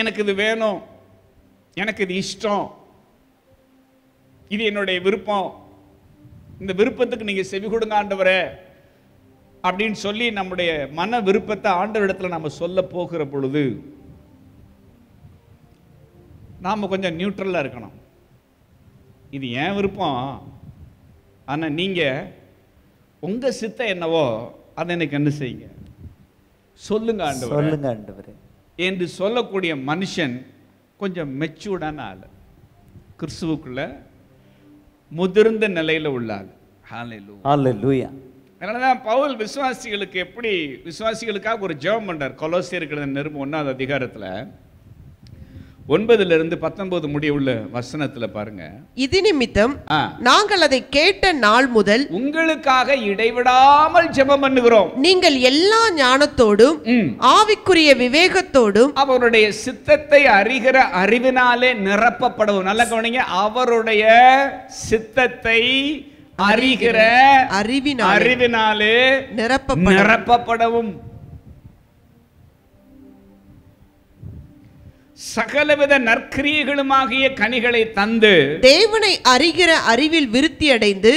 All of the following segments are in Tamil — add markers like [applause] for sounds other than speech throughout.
எனக்கு இது வேணும் எனக்கு இது இஷ்டம் இது என்னுடைய விருப்பம் இந்த விருப்பத்துக்கு நீங்கள் செவி கொடுங்க ஆண்டவரே அப்படின்னு சொல்லி நம்முடைய மன விருப்பத்தை இடத்துல நம்ம சொல்ல போகிற பொழுது நாம் கொஞ்சம் நியூட்ரலாக இருக்கணும் இது ஏன் விருப்பம் ஆனால் நீங்கள் உங்கள் சித்தம் என்னவோ அதை எனக்கு என்ன செய்யுங்க சொல்லுங்க ஆண்டவர் சொல்லுங்க ஆண்டவர் என்று சொல்லக்கூடிய மனுஷன் கொஞ்சம் மெச்சூர்டான ஆள் கிறிஸ்துவுக்குள்ள முதிர்ந்த நிலையில் உள்ள ஆள் அதனால பவுல் விசுவாசிகளுக்கு எப்படி விசுவாசிகளுக்காக ஒரு ஜெபம் பண்ணுறார் கொலோசியர்கள் நிருபம் ஒன்னாவது அதிகாரத்தில் ஒன்பதுலேருந்து பத்தொன்பது உள்ள வசனத்துல பாருங்க இது நிமித்தம் நாங்கள் அதை கேட்ட நாள் முதல் உங்களுக்காக இடைவிடாமல் ஜெபம் பண்ணுகிறோம் நீங்கள் எல்லா ஞானத்தோடும் ஆவிக்குரிய விவேகத்தோடும் அவருடைய சித்தத்தை அறிகிற அறிவினாலே நிரப்பப்படவும் நல்ல கவனிங்க அவருடைய சித்தத்தை அறிகிற அறிவின் அறிவினாலே நிரப்ப நிரப்பப்படவும் சகலவித நற்கிரியைகளுமாகிய கனிகளை தந்து தேவனை அறிகிற அறிவில் விருத்தி அடைந்து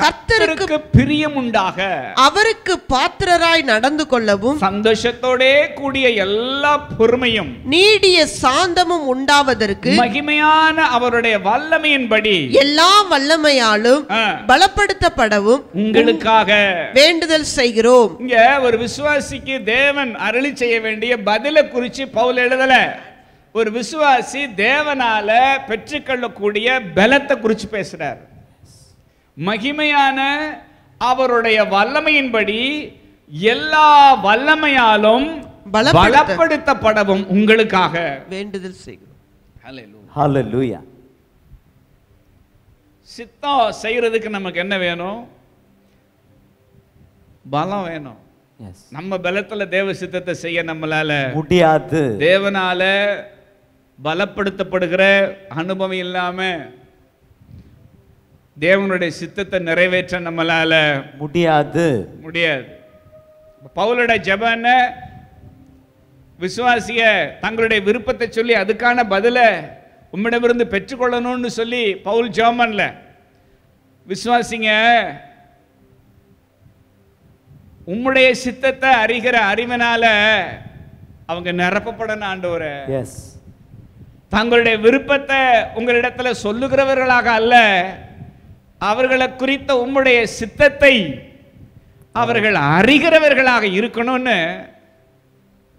கர்த்தருக்கு பிரியம் உண்டாக அவருக்கு பாத்திரராய் நடந்து கொள்ளவும் சந்தோஷத்தோட கூடிய எல்லா பொறுமையும் நீடிய சாந்தமும் உண்டாவதற்கு மகிமையான அவருடைய வல்லமையின்படி எல்லா வல்லமையாலும் பலப்படுத்தப்படவும் உங்களுக்காக வேண்டுதல் செய்கிறோம் இங்க ஒரு விசுவாசிக்கு தேவன் அருளி செய்ய வேண்டிய பதில குறிச்சு பவுல் எழுதல ஒரு விசுவாசி தேவனால பெற்றுக்கொள்ளக்கூடிய பலத்தை குறித்து பேசுறார் மகிமையான அவருடைய வல்லமையின்படி எல்லா வல்லமையாலும் பலப்படுத்தப்படவும் உங்களுக்காக வேண்டுதல் செய்கிறோம் சித்தம் செய்யறதுக்கு நமக்கு என்ன வேணும் பலம் வேணும் நம்ம பலத்துல தேவ சித்தத்தை செய்ய நம்மளால முடியாது தேவனால பலப்படுத்தப்படுகிற அனுபவம் இல்லாமல் தேவனுடைய சித்தத்தை நிறைவேற்ற நம்மளால முடியாது முடியாது பவுலோட ஜபன விசுவாசிய தங்களுடைய விருப்பத்தை சொல்லி அதுக்கான பதில உம்மிடமிருந்து பெற்றுக்கொள்ளணும்னு சொல்லி பவுல் ஜோமன்ல விசுவாசிங்க உம்முடைய சித்தத்தை அறிகிற அறிவினால அவங்க நிரப்பப்படணும் ஆண்டு எஸ் தங்களுடைய விருப்பத்தை உங்களிடத்தில் சொல்லுகிறவர்களாக அல்ல அவர்களை குறித்த உம்முடைய சித்தத்தை அவர்கள் அறிகிறவர்களாக இருக்கணும்னு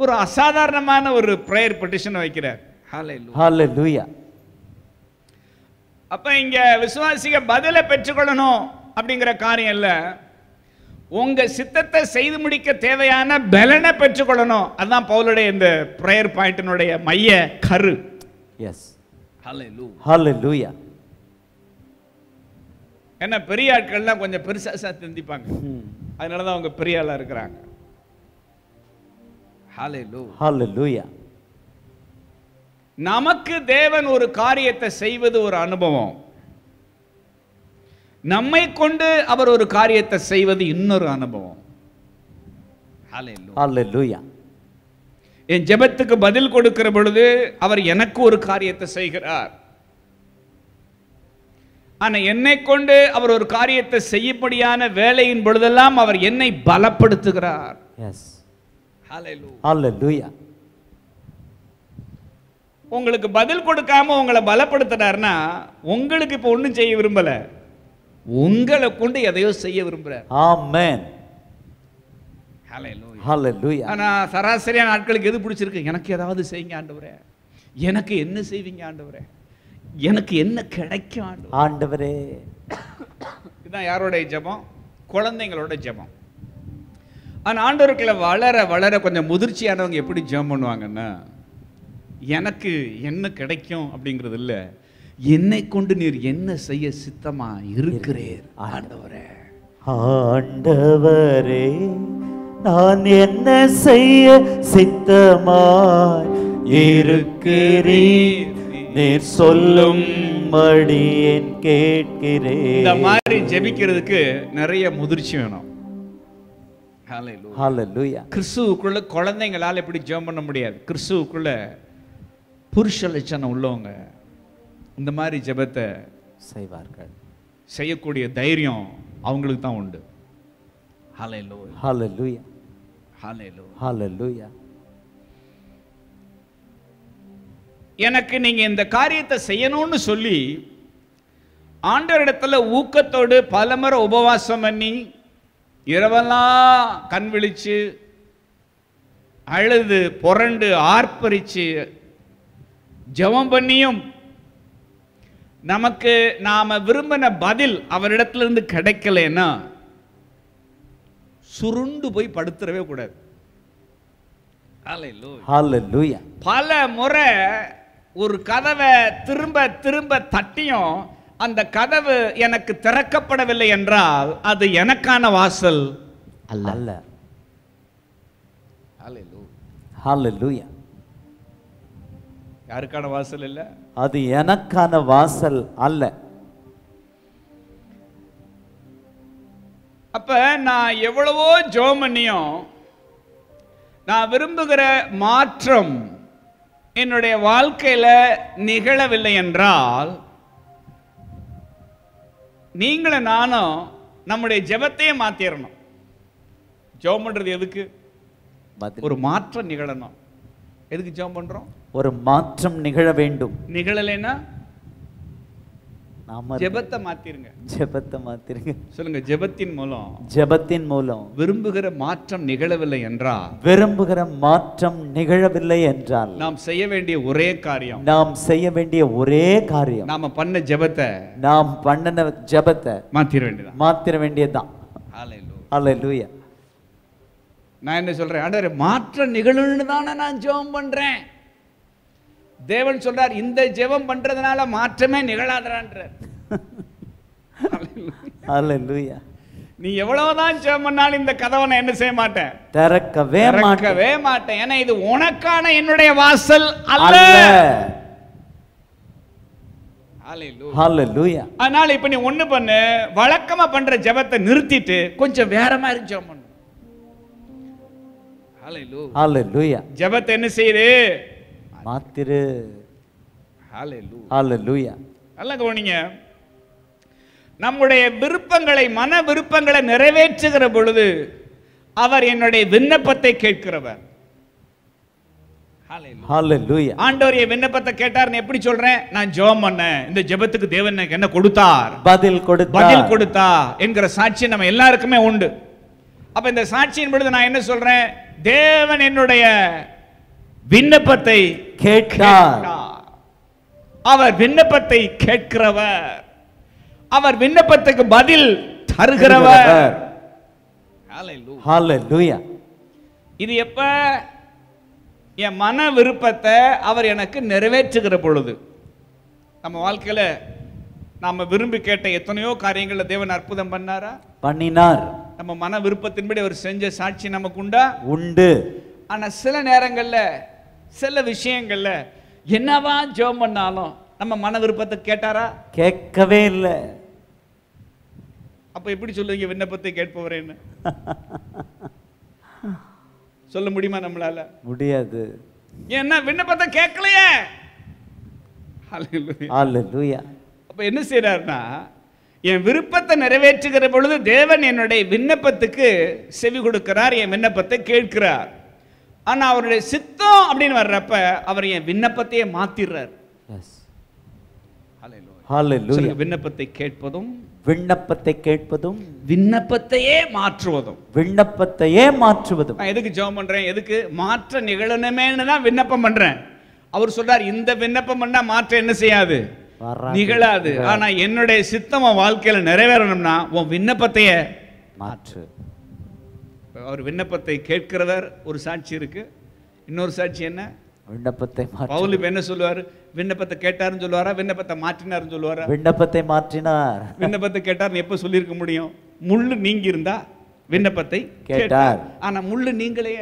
ஒரு அசாதாரணமான ஒரு ப்ரேயர் பெட்டிஷன் வைக்கிறார் அப்ப இங்க விசுவாசிக பதிலை பெற்றுக்கொள்ளணும் அப்படிங்கிற காரியம் இல்ல உங்க சித்தத்தை செய்து முடிக்க தேவையான பலனை பெற்றுக்கொள்ளணும் அதுதான் பவுலுடைய இந்த ப்ரேயர் பாயிண்டினுடைய மைய கரு எஸ் ஹalleluya ஏன்னா பெரிய ஆட்கள்லாம் கொஞ்சம் பெருசாக திந்திப்பாங்க [laughs] அதனால தான் அவங்க பெரிய ஆளாக இருக்கிறாங்க நமக்கு தேவன் ஒரு காரியத்தை செய்வது ஒரு அனுபவம் நம்மை கொண்டு அவர் ஒரு காரியத்தை செய்வது இன்னொரு அனுபவம் என் ஜெபத்துக்கு பதில் கொடுக்கிற பொழுது அவர் எனக்கு ஒரு காரியத்தை செய்கிறார் ஆனால் என்னை கொண்டு அவர் ஒரு காரியத்தை செய்யும்படியான வேலையின் பொழுதெல்லாம் அவர் என்னை பலப்படுத்துகிறார் உங்களுக்கு பதில் கொடுக்காம உங்களை பலப்படுத்தினார்னா உங்களுக்கு இப்போ ஒன்றும் செய்ய விரும்பலை உங்களை கொண்டு எதையோ செய்ய விரும்புகிறார் ஆமேன் ஆனால் சராசரியான நாட்களுக்கு எது பிடிச்சிருக்கு எனக்கு ஏதாவது செய்யுங்க ஆண்டவரே எனக்கு என்ன செய்வீங்க ஆண்டவரே எனக்கு என்ன கிடைக்கும் ஆண்டவரே இதுதான் யாரோடைய ஜபம் குழந்தைங்களோட ஜபம் ஆனால் ஆண்டவர்களை வளர வளர கொஞ்சம் முதிர்ச்சியானவங்க எப்படி ஜெபம் பண்ணுவாங்கன்னா எனக்கு என்ன கிடைக்கும் அப்படிங்கிறது இல்லை என்னை கொண்டு நீர் என்ன செய்ய சித்தமா இருக்கிறேர் ஆண்டவரே ஆண்டவரே நான் என்ன செய்ய சித்தமாய் இருக்கிறீர் நீர் சொல்லும் மடியேன் கேட்கிறேன் இந்த மாதிரி ஜெபிக்கிறதுக்கு நிறைய முதிர்ச்சி வேணும் கிறிஸ்துவுக்குள்ள குழந்தைங்களால் எப்படி ஜெபம் பண்ண முடியாது கிறிஸ்துவுக்குள்ள புருஷ லட்சணம் உள்ளவங்க இந்த மாதிரி ஜெபத்தை செய்வார்கள் செய்யக்கூடிய தைரியம் அவங்களுக்கு தான் உண்டு ஹலோ லூயா எனக்கு நீங்க இந்த காரியத்தை செய்யணும்னு சொல்லி ஆண்டவரிடத்துல ஊக்கத்தோடு பலமுறை உபவாசம் பண்ணி இரவெல்லாம் கண் விழிச்சு அழுது புரண்டு ஆர்ப்பரிச்சு ஜெபம் பண்ணியும் நமக்கு நாம் விரும்பின பதில் அவரிடத்துலேருந்து கிடைக்கலன்னா சுருண்டு போய் படுத்துறவே கூடாது பல முறை ஒரு கதவை திரும்ப திரும்ப தட்டியும் அந்த கதவு எனக்கு திறக்கப்படவில்லை என்றால் அது எனக்கான வாசல் அல்ல அல்ல யாருக்கான வாசல் இல்ல அது எனக்கான வாசல் அல்ல அப்போ நான் எவ்வளவோ ஜோம் பண்ணியும் நான் விரும்புகிற மாற்றம் என்னுடைய வாழ்க்கையில் நிகழவில்லை என்றால் நீங்களும் நானும் நம்முடைய ஜபத்தையே மாற்றிடணும் ஜோம் பண்ணுறது எதுக்கு ஒரு மாற்றம் நிகழணும் எதுக்கு ஜோம் பண்ணுறோம் ஒரு மாற்றம் நிகழ வேண்டும் நிகழலைன்னா நாம ஜெபத்தை மாத்திருங்க ஜெபத்தை மாத்திருங்க சொல்லுங்க ஜெபத்தின் மூலம் ஜெபத்தின் மூலம் விரும்புகிற மாற்றம் நிகழவில்லை என்றால் விரும்புகிற மாற்றம் நிகழவில்லை என்றால் நாம் செய்ய வேண்டிய ஒரே காரியம் நாம் செய்ய வேண்டிய ஒரே காரியம் நாம பண்ண ஜெபத்தை நாம் பண்ணன ஜெபத்தை மாத்திர வேண்டியதான் மாத்திர வேண்டியதுதான் ஹalleluya நான் என்ன சொல்றேன் ஆண்டவரே மாற்றம் நிகழும்னு தானே நான் ஜெபம் பண்றேன் தேவன் சொல்றார் இந்த ஜெபம் பண்றதுனால மாற்றமே நிகழாதான்றார் [laughs] நீ எவ்வளவுதான் ஜெபம் பண்ணாலும் இந்த கதவை நான் என்ன செய்ய மாட்டேன் திறக்கவே திறக்கவே மாட்டேன் ஏன்னா இது உனக்கான என்னுடைய வாசல் அல்ல அதனால இப்ப நீ ஒண்ணு பண்ணு வழக்கமா பண்ற ஜெபத்தை நிறுத்திட்டு கொஞ்சம் வேற மாதிரி ஜெபம் பண்ணு ஜெபத்தை என்ன செய்யுது மாத்திரு நம்முடைய விருப்பங்களை மன விருப்பங்களை நிறைவேற்றுகிற பொழுது அவர் என்னுடைய விண்ணப்பத்தை கேட்கிறவர் ஆண்டவர் என் விண்ணப்பத்தை கேட்டார் எப்படி சொல்றேன் நான் ஜெபம் பண்ணேன் இந்த ஜெபத்துக்கு தேவன் என்ன கொடுத்தார் பதில் கொடுத்தார் பதில் கொடுத்தா என்கிற சாட்சி நம்ம எல்லாருக்குமே உண்டு அப்ப இந்த சாட்சியின் பொழுது நான் என்ன சொல்றேன் தேவன் என்னுடைய விண்ணப்பத்தை கேட்டார் அவர் விண்ணப்பத்தை கேட்கிறவர் அவர் விண்ணப்பத்துக்கு பதில் தருகிறவர் இது எப்ப என் மன விருப்பத்தை அவர் எனக்கு நிறைவேற்றுகிற பொழுது நம்ம வாழ்க்கையில் நாம் விரும்பி கேட்ட எத்தனையோ காரியங்களில் தேவன் அற்புதம் பண்ணாரா பண்ணினார் நம்ம மன விருப்பத்தின்படி அவர் செஞ்ச சாட்சி நமக்கு உண்டா உண்டு ஆனால் சில நேரங்களில் சில விஷயங்களில் என்னவா ஜோம் பண்ணாலும் நம்ம மன விருப்பத்தை கேட்டாரா கேட்கவே இல்லை அப்போ எப்படி சொல்லுவீங்க விண்ணப்பத்தை கேட்பவரேன்னு சொல்ல முடியுமா நம்மளால முடியாது ஏன்னா விண்ணப்பத்தை கேட்கலையே அப்போ என்ன செய்யறாருன்னா என் விருப்பத்தை நிறைவேற்றுகிற பொழுது தேவன் என்னுடைய விண்ணப்பத்துக்கு செவி கொடுக்கிறார் என் விண்ணப்பத்தை கேட்கிறார் ஆனா அவருடைய சித்தம் அப்படின்னு வர்றப்ப அவர் என் விண்ணப்பத்தையே மாத்திடுறார் விண்ணப்பத்தை கேட்பதும் விண்ணப்பத்தை கேட்பதும் விண்ணப்பத்தையே மாற்றுவதும் விண்ணப்பத்தையே மாற்றுவதும் நான் எதுக்கு ஜெபம் பண்றேன் எதுக்கு மாற்ற நிகழணுமே தான் விண்ணப்பம் பண்றேன் அவர் சொல்றார் இந்த விண்ணப்பம் பண்ணா மாற்ற என்ன செய்யாது நிகழாது ஆனா என்னுடைய சித்தம் வாழ்க்கையில நிறைவேறணும்னா உன் விண்ணப்பத்தையே மாற்று அவர் விண்ணப்பத்தை கேட்கிறவர் ஒரு சாட்சி இருக்கு இன்னொரு சாட்சி என்ன விண்ணப்பத்தை இப்ப என்ன சொல்லுவார் விண்ணப்பத்தை கேட்டாருன்னு சொல்லுவாரா விண்ணப்பத்தை மாற்றினார் சொல்லுவாரா விண்ணப்பத்தை மாற்றினார் விண்ணப்பத்தை கேட்டார் எப்ப சொல்லியிருக்க முடியும் முள்ளு நீங்க இருந்தா விண்ணப்பத்தை கேட்டார் ஆனா முள்ளு நீங்களே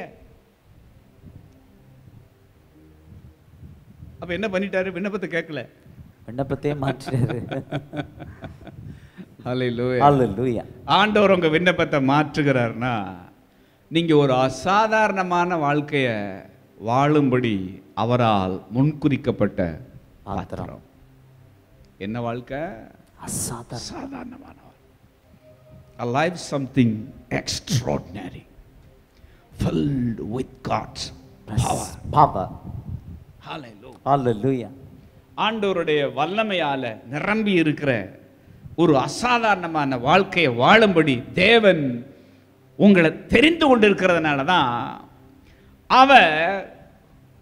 அப்ப என்ன பண்ணிட்டாரு விண்ணப்பத்தை கேட்கல விண்ணப்பத்தையே மாற்றினாரு [laughs] ஆண்டவர் உங்க விண்ணப்பத்தை மாற்றுகிறார்னா நீங்கள் ஒரு அசாதாரணமான வாழ்க்கையை வாழும்படி அவரால் முன்குறிக்கப்பட்ட பாத்திரம் என்ன வாழ்க்கை அசாதாரணமான something extraordinary filled with God's power. Power. Hallelujah. Hallelujah. ஆண்டவருடைய வல்லமையால நிரம்பி இருக்கிற ஒரு அசாதாரணமான வாழ்க்கையை வாழும்படி தேவன் உங்களை தெரிந்து கொண்டிருக்கிறதுனால தான் அவ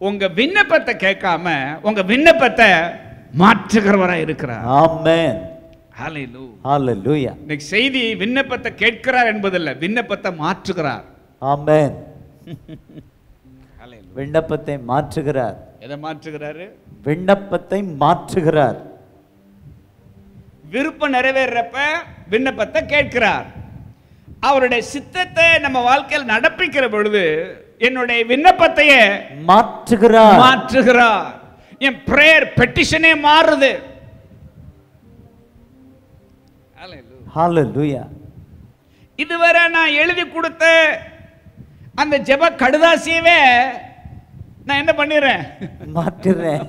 உங்கள் விண்ணப்பத்தை கேட்காம உங்கள் விண்ணப்பத்தை மாற்றுகிறவராக இருக்கிறார் ஆமேன் செய்தி விண்ணப்பத்தை கேட்கிறார் என்பதில்லை விண்ணப்பத்தை மாற்றுகிறார் ஆமேன் [laughs] விண்ணப்பத்தை மாற்றுகிறார் எதை மாற்றுகிறாரு விண்ணப்பத்தை மாற்றுகிறார் விருப்பம் நிறைவேறப்ப விண்ணப்பத்தை கேட்கிறார் அவருடைய சித்தத்தை நம்ம வாழ்க்கையில் நடப்பிக்கிற பொழுது என்னுடைய விண்ணப்பத்தையே மாற்றுகிறார் மாற்றுகிறார் என் பிரேயர் பெட்டிஷனே மாறுது இதுவரை நான் எழுதி கொடுத்த அந்த ஜெப கடுதாசியவே நான் என்ன பண்ணிடுறேன் மாற்றுறேன்